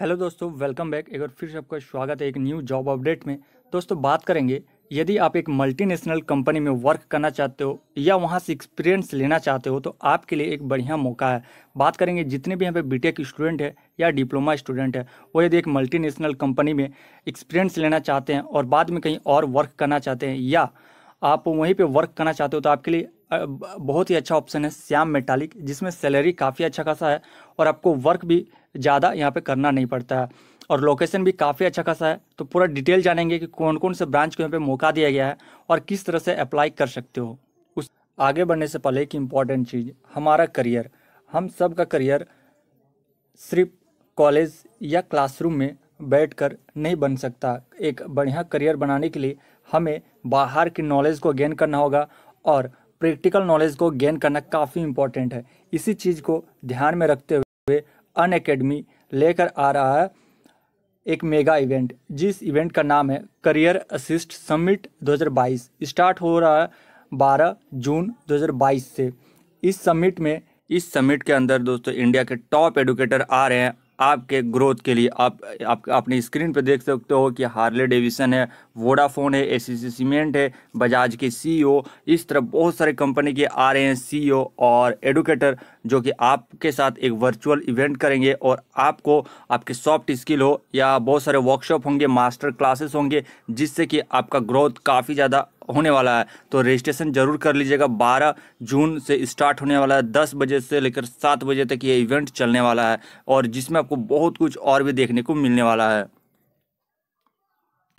hello दोस्तों welcome back एक बार फिर से आपका स्वागत है एक न्यू जॉब अपडेट में दोस्तों बात करेंगे यदि आप एक मल्टीनेशनल कंपनी में वर्क करना चाहते हो या वहाँ से एक्सपीरियंस लेना चाहते हो तो आपके लिए एक बढ़िया मौका है बात करेंगे जितने भी यहां पे बीटेक स्टूडेंट है या डिप्लोमा स्टूडेंट है वो यदि एक मल्टीनेशनल कंपनी में एक्सपीरियंस लेना चाहते हैं और बाद में कहीं और वर्क करना चाहते हैं या आप वहीं पे वर्क करना चाहते हो तो आपके लिए बहुत ही अच्छा ऑप्शन है श्याम मेटालिक जिसमें सैलरी काफ़ी अच्छा खासा है और आपको वर्क भी ज़्यादा यहाँ पे करना नहीं पड़ता है और लोकेशन भी काफ़ी अच्छा खासा है तो पूरा डिटेल जानेंगे कि कौन कौन से ब्रांच को यहाँ पे मौका दिया गया है और किस तरह से अप्लाई कर सकते हो उस आगे बढ़ने से पहले एक इम्पॉर्टेंट चीज़ हमारा करियर हम सब का करियर सिर्फ कॉलेज या क्लासरूम में बैठ नहीं बन सकता एक बढ़िया करियर बनाने के लिए हमें बाहर की नॉलेज को गेन करना होगा और प्रैक्टिकल नॉलेज को गेन करना काफ़ी इंपॉर्टेंट है इसी चीज़ को ध्यान में रखते हुए अन अकेडमी लेकर आ रहा है एक मेगा इवेंट जिस इवेंट का नाम है करियर असिस्ट समिट 2022 स्टार्ट हो रहा है 12 जून 2022 से इस समिट में इस समिट के अंदर दोस्तों इंडिया के टॉप एडुकेटर आ रहे हैं आपके ग्रोथ के लिए आप आप अपनी स्क्रीन पर देख सकते हो कि हार्ले डेविसन है वोडाफोन है सी सीमेंट है बजाज के सीईओ इस तरह बहुत सारे कंपनी के आ रहे हैं सीईओ और एडुकेटर जो कि आपके साथ एक वर्चुअल इवेंट करेंगे और आपको आपके सॉफ्ट स्किल हो या बहुत सारे वर्कशॉप होंगे मास्टर क्लासेस होंगे जिससे कि आपका ग्रोथ काफ़ी ज़्यादा होने वाला है तो रजिस्ट्रेशन जरूर कर लीजिएगा बारह जून से स्टार्ट होने वाला है दस बजे से लेकर सात बजे तक ये इवेंट चलने वाला है और जिसमें आपको बहुत कुछ और भी देखने को मिलने वाला है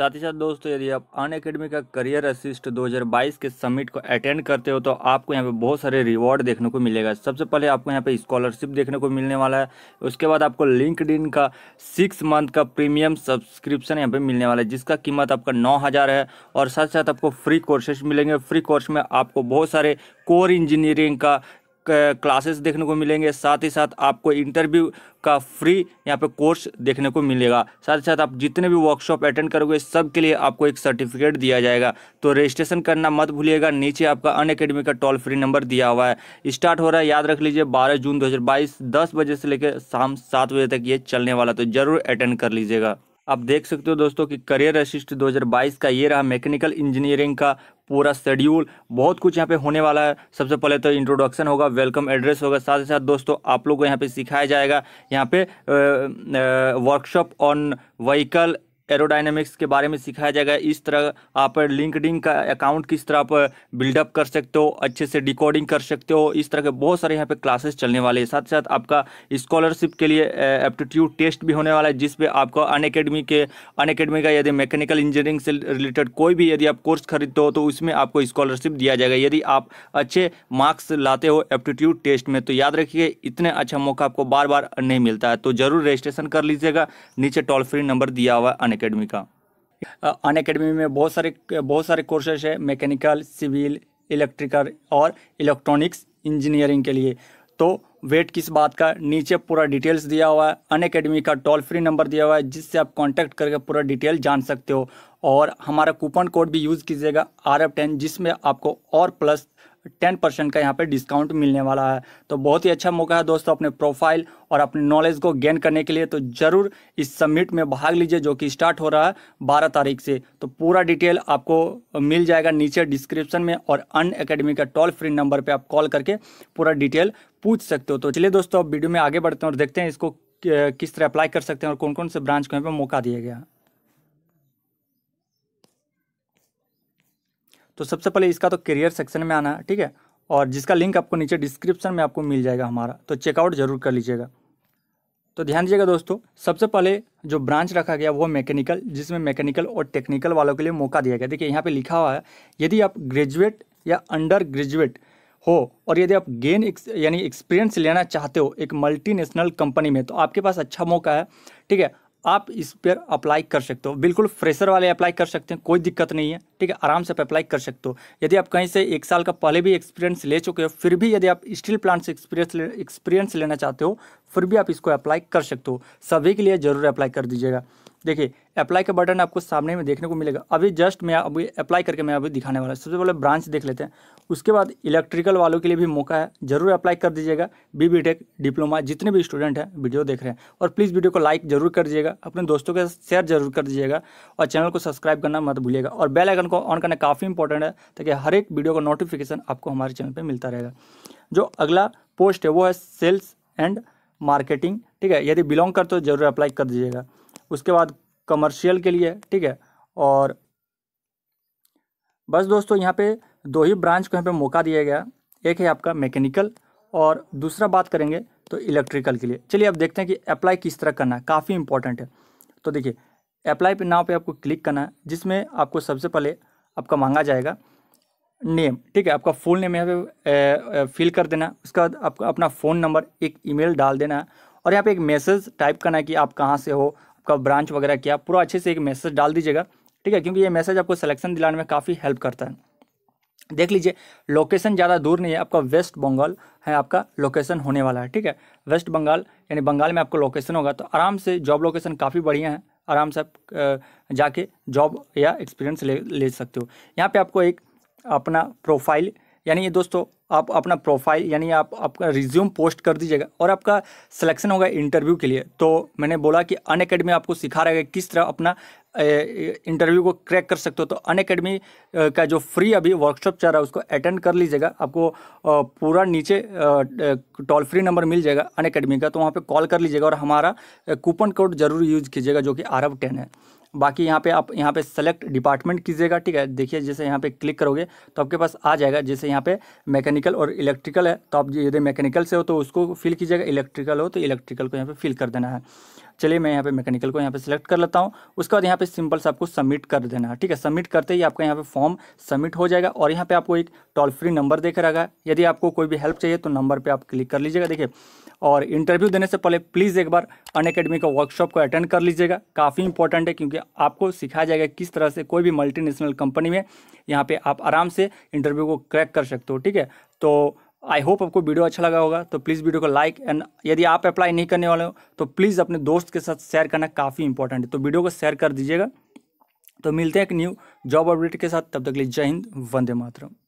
साथ ही साथ दोस्तों यदि आप अन अकेडमी का करियर असिस्ट 2022 के समिट को अटेंड करते हो तो आपको यहाँ पे बहुत सारे रिवॉर्ड देखने को मिलेगा सबसे पहले आपको यहाँ पे स्कॉलरशिप देखने को मिलने वाला है उसके बाद आपको लिंकड का सिक्स मंथ का प्रीमियम सब्सक्रिप्शन यहाँ पे मिलने वाला है जिसका कीमत आपका नौ हज़ार है और साथ साथ आपको फ्री कोर्सेज मिलेंगे फ्री कोर्स में आपको बहुत सारे कोर इंजीनियरिंग का क्लासेस देखने को मिलेंगे साथ ही साथ आपको इंटरव्यू का फ्री यहाँ पे कोर्स देखने को मिलेगा साथ ही साथ आप जितने भी वर्कशॉप अटेंड करोगे सब के लिए आपको एक सर्टिफिकेट दिया जाएगा तो रजिस्ट्रेशन करना मत भूलिएगा नीचे आपका अन अकेडमी का टोल फ्री नंबर दिया हुआ है स्टार्ट हो रहा है याद रख लीजिए बारह जून दो हज़ार बजे से लेकर शाम सात बजे तक ये चलने वाला तो ज़रूर अटेंड कर लीजिएगा आप देख सकते हो दोस्तों कि करियर असिस्ट 2022 का ये रहा मैकेनिकल इंजीनियरिंग का पूरा शेड्यूल बहुत कुछ यहाँ पे होने वाला है सबसे पहले तो इंट्रोडक्शन होगा वेलकम एड्रेस होगा साथ ही साथ दोस्तों आप लोग को यहाँ पे सिखाया जाएगा यहाँ पे वर्कशॉप ऑन व्हीकल एरोडाइनमिक्स के बारे में सिखाया जाएगा इस तरह आप लिंकडिंग का अकाउंट किस तरह आप बिल्डअप कर सकते हो अच्छे से डिकोडिंग कर सकते हो इस तरह के बहुत सारे यहाँ पे क्लासेस चलने वाले हैं साथ साथ आपका स्कॉलरशिप के लिए एप्टीट्यूड टेस्ट भी होने वाला है जिसपे आपको अन के अन का यदि मैकेनिकल इंजीनियरिंग से रिलेटेड कोई भी यदि आप कोर्स खरीदते हो तो उसमें आपको स्कॉलरशिप दिया जाएगा यदि आप अच्छे मार्क्स लाते हो एप्टीट्यूड टेस्ट में तो याद रखिए इतने अच्छा मौका आपको बार बार नहीं मिलता है तो जरूर रजिस्ट्रेशन कर लीजिएगा नीचे टोल फ्री नंबर दिया हुआ है अकेडमी का अन अकेडमी में बहुत सारे बहुत सारे कोर्सेज है मैकेनिकल सिविल इलेक्ट्रिकल और इलेक्ट्रॉनिक्स इंजीनियरिंग के लिए तो वेट किस बात का नीचे पूरा डिटेल्स दिया हुआ है अन अकेडमी का टोल फ्री नंबर दिया हुआ है जिससे आप कांटेक्ट करके पूरा डिटेल जान सकते हो और हमारा कूपन कोड भी यूज़ कीजिएगा आर एफ टेन जिसमें आपको और प्लस टेन परसेंट का यहाँ पे डिस्काउंट मिलने वाला है तो बहुत ही अच्छा मौका है दोस्तों अपने प्रोफाइल और अपने नॉलेज को गेन करने के लिए तो ज़रूर इस समिट में भाग लीजिए जो कि स्टार्ट हो रहा है बारह तारीख से तो पूरा डिटेल आपको मिल जाएगा नीचे डिस्क्रिप्शन में और अन अकेडमी का टोल फ्री नंबर पर आप कॉल करके पूरा डिटेल पूछ सकते हो तो चलिए दोस्तों अब वीडियो में आगे बढ़ते हैं और देखते हैं इसको किस तरह अप्लाई कर सकते हैं और कौन कौन से ब्रांच को यहाँ पर मौका दिया गया तो सबसे पहले इसका तो करियर सेक्शन में आना है ठीक है और जिसका लिंक आपको नीचे डिस्क्रिप्शन में आपको मिल जाएगा हमारा तो चेकआउट जरूर कर लीजिएगा तो ध्यान दीजिएगा दोस्तों सबसे पहले जो ब्रांच रखा गया वो मैकेनिकल जिसमें मैकेनिकल और टेक्निकल वालों के लिए मौका दिया गया देखिए यहाँ पे लिखा हुआ है यदि आप ग्रेजुएट या अंडर ग्रेजुएट हो और यदि आप गेन यानी एक्सपीरियंस लेना चाहते हो एक मल्टीनेशनल कंपनी में तो आपके पास अच्छा मौका है ठीक है आप इस पर अप्लाई कर सकते हो बिल्कुल फ्रेशर वाले अप्लाई कर सकते हैं कोई दिक्कत नहीं है ठीक है आराम से आप अप्लाई कर सकते हो यदि आप कहीं से एक साल का पहले भी एक्सपीरियंस ले चुके हो फिर भी यदि आप स्टील प्लांट से एक्सपीरियंस एक्सपीरियंस लेना चाहते हो फिर भी आप इसको अप्लाई कर सकते हो सभी के लिए ज़रूर अप्लाई कर दीजिएगा देखिए अप्लाई का बटन आपको सामने में देखने को मिलेगा अभी जस्ट मैं अभी अप्लाई करके मैं अभी दिखाने वाला हूँ सबसे पहले ब्रांच देख लेते हैं उसके बाद इलेक्ट्रिकल वालों के लिए भी मौका है जरूर अप्लाई कर दीजिएगा बी बी टेक डिप्लोमा जितने भी स्टूडेंट हैं वीडियो देख रहे हैं और प्लीज़ वीडियो को लाइक जरूर कर दीजिएगा अपने दोस्तों के साथ शेयर जरूर कर दीजिएगा और चैनल को सब्सक्राइब करना मत भूलिएगा और बेल आइकन को ऑन करना काफ़ी इंपॉर्टेंट है ताकि हर एक वीडियो का नोटिफिकेशन आपको हमारे चैनल पर मिलता रहेगा जो अगला पोस्ट है वो है सेल्स एंड मार्केटिंग ठीक है यदि बिलोंग करते हो जरूर अप्लाई कर दीजिएगा उसके बाद कमर्शियल के लिए ठीक है और बस दोस्तों यहाँ पे दो ही ब्रांच को यहाँ पे मौका दिया गया एक है आपका मैकेनिकल और दूसरा बात करेंगे तो इलेक्ट्रिकल के लिए चलिए अब देखते हैं कि अप्लाई किस तरह करना है काफ़ी इंपॉर्टेंट है तो देखिए अप्लाई पे नाव पे आपको क्लिक करना है जिसमें आपको सबसे पहले आपका मांगा जाएगा नेम ठीक है आपका फुल नेम यहाँ पे फिल कर देना उसके बाद आपका अपना फ़ोन नंबर एक ईमेल डाल देना है और यहाँ पे एक मैसेज टाइप करना है कि आप कहाँ से हो आपका ब्रांच वगैरह किया पूरा अच्छे से एक मैसेज डाल दीजिएगा ठीक है क्योंकि ये मैसेज आपको सिलेक्शन दिलाने में काफ़ी हेल्प करता है देख लीजिए लोकेशन ज़्यादा दूर नहीं है आपका वेस्ट बंगाल है आपका लोकेशन होने वाला है ठीक है वेस्ट बंगाल यानी बंगाल में आपको लोकेशन होगा तो आराम से जॉब लोकेशन काफ़ी बढ़िया है आराम से आप जाके जॉब या एक्सपीरियंस ले ले सकते हो यहाँ पे आपको एक अपना प्रोफाइल यानी ये दोस्तों आप अपना प्रोफाइल यानी आप आपका रिज्यूम पोस्ट कर दीजिएगा और आपका सिलेक्शन होगा इंटरव्यू के लिए तो मैंने बोला कि अन अकेडमी आपको सिखा रहेगा किस तरह अपना इंटरव्यू को क्रैक कर सकते हो तो अन अकेडमी का जो फ्री अभी वर्कशॉप चल रहा है उसको अटेंड कर लीजिएगा आपको पूरा नीचे टोल फ्री नंबर मिल जाएगा अन अकेडमी का तो वहाँ पर कॉल कर लीजिएगा और हमारा कूपन कोड जरूर यूज कीजिएगा जो कि अरब टेन है बाकी यहाँ पे आप यहाँ पे सेलेक्ट डिपार्टमेंट कीजिएगा ठीक है देखिए जैसे यहाँ पे क्लिक करोगे तो आपके पास आ जाएगा जैसे यहाँ पे मैकेनिकल और इलेक्ट्रिकल है तो आप यदि मैकेनिकल से हो तो उसको फिल कीजिएगा इलेक्ट्रिकल हो तो इलेक्ट्रिकल को यहाँ पे फिल कर देना है चलिए मैं यहाँ पे मैकेनिकल को यहाँ पे सिलेक्ट कर लेता हूँ उसके बाद यहाँ पे सिंपल से आपको सबमिट कर देना है ठीक है सबमिट करते ही आपका यहाँ पे फॉर्म सबमिट हो जाएगा और यहाँ पे आपको एक टोल फ्री नंबर देख रहेगा यदि आपको कोई भी हेल्प चाहिए तो नंबर पर आप क्लिक कर लीजिएगा देखिए और इंटरव्यू देने से पहले प्लीज़ एक बार अन अकेडमी का वर्कशॉप को अटेंड कर लीजिएगा काफ़ी इंपॉर्टेंट है क्योंकि आपको सिखाया जाएगा किस तरह से कोई भी मल्टीनेशनल कंपनी में यहाँ पर आप आराम से इंटरव्यू को क्रैक कर सकते हो ठीक है तो आई होप आपको वीडियो अच्छा लगा होगा तो प्लीज़ वीडियो को लाइक एंड यदि आप अप्लाई नहीं करने वाले हो तो प्लीज़ अपने दोस्त के साथ शेयर करना काफ़ी इंपॉर्टेंट है तो वीडियो को शेयर कर दीजिएगा तो मिलते हैं एक न्यू जॉब अपडेट के साथ तब तक लिए जय हिंद वंदे मातरम